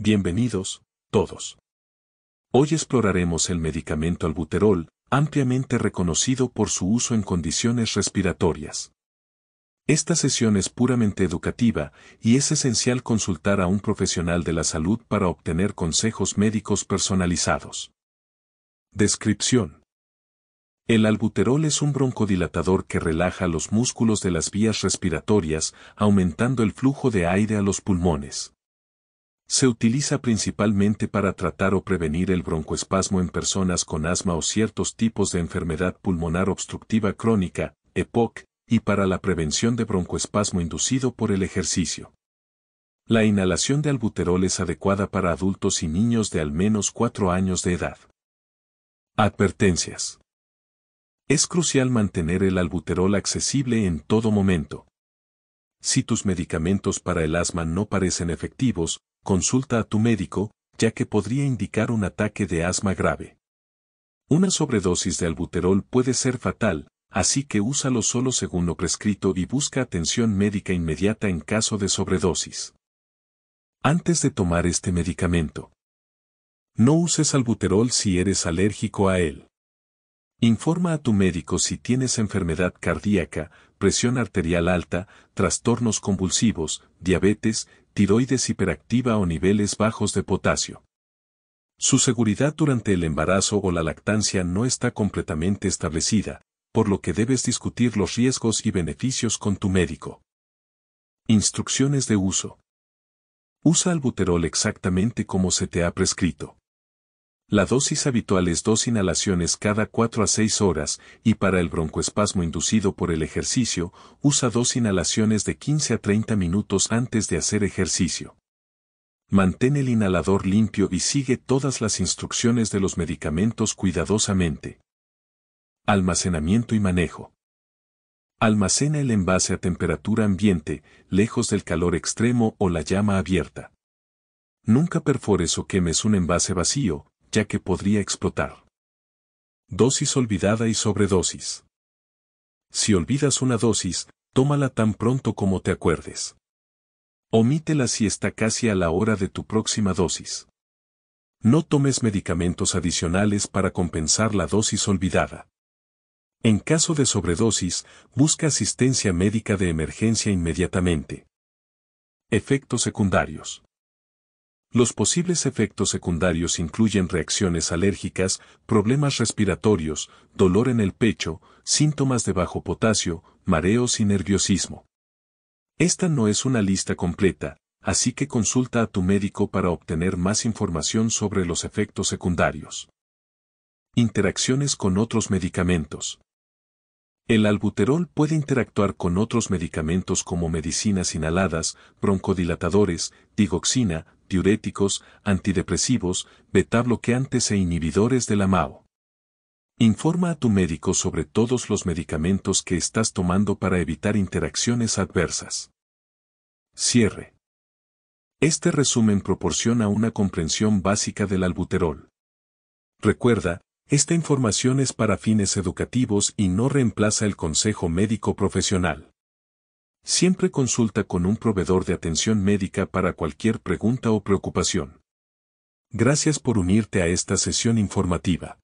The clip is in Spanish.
Bienvenidos, todos. Hoy exploraremos el medicamento albuterol, ampliamente reconocido por su uso en condiciones respiratorias. Esta sesión es puramente educativa y es esencial consultar a un profesional de la salud para obtener consejos médicos personalizados. Descripción. El albuterol es un broncodilatador que relaja los músculos de las vías respiratorias, aumentando el flujo de aire a los pulmones. Se utiliza principalmente para tratar o prevenir el broncoespasmo en personas con asma o ciertos tipos de enfermedad pulmonar obstructiva crónica, EPOC, y para la prevención de broncoespasmo inducido por el ejercicio. La inhalación de albuterol es adecuada para adultos y niños de al menos 4 años de edad. Advertencias. Es crucial mantener el albuterol accesible en todo momento. Si tus medicamentos para el asma no parecen efectivos, consulta a tu médico, ya que podría indicar un ataque de asma grave. Una sobredosis de albuterol puede ser fatal, así que úsalo solo según lo prescrito y busca atención médica inmediata en caso de sobredosis. Antes de tomar este medicamento. No uses albuterol si eres alérgico a él. Informa a tu médico si tienes enfermedad cardíaca, presión arterial alta, trastornos convulsivos, diabetes, tiroides hiperactiva o niveles bajos de potasio. Su seguridad durante el embarazo o la lactancia no está completamente establecida, por lo que debes discutir los riesgos y beneficios con tu médico. Instrucciones de uso. Usa albuterol exactamente como se te ha prescrito. La dosis habitual es dos inhalaciones cada 4 a 6 horas y para el broncoespasmo inducido por el ejercicio, usa dos inhalaciones de 15 a 30 minutos antes de hacer ejercicio. Mantén el inhalador limpio y sigue todas las instrucciones de los medicamentos cuidadosamente. Almacenamiento y manejo. Almacena el envase a temperatura ambiente, lejos del calor extremo o la llama abierta. Nunca perfores o quemes un envase vacío, ya que podría explotar. Dosis olvidada y sobredosis. Si olvidas una dosis, tómala tan pronto como te acuerdes. Omítela si está casi a la hora de tu próxima dosis. No tomes medicamentos adicionales para compensar la dosis olvidada. En caso de sobredosis, busca asistencia médica de emergencia inmediatamente. Efectos secundarios. Los posibles efectos secundarios incluyen reacciones alérgicas, problemas respiratorios, dolor en el pecho, síntomas de bajo potasio, mareos y nerviosismo. Esta no es una lista completa, así que consulta a tu médico para obtener más información sobre los efectos secundarios. Interacciones con otros medicamentos. El albuterol puede interactuar con otros medicamentos como medicinas inhaladas, broncodilatadores, digoxina, diuréticos, antidepresivos, beta bloqueantes e inhibidores de la MAO. Informa a tu médico sobre todos los medicamentos que estás tomando para evitar interacciones adversas. Cierre. Este resumen proporciona una comprensión básica del albuterol. Recuerda, esta información es para fines educativos y no reemplaza el consejo médico profesional. Siempre consulta con un proveedor de atención médica para cualquier pregunta o preocupación. Gracias por unirte a esta sesión informativa.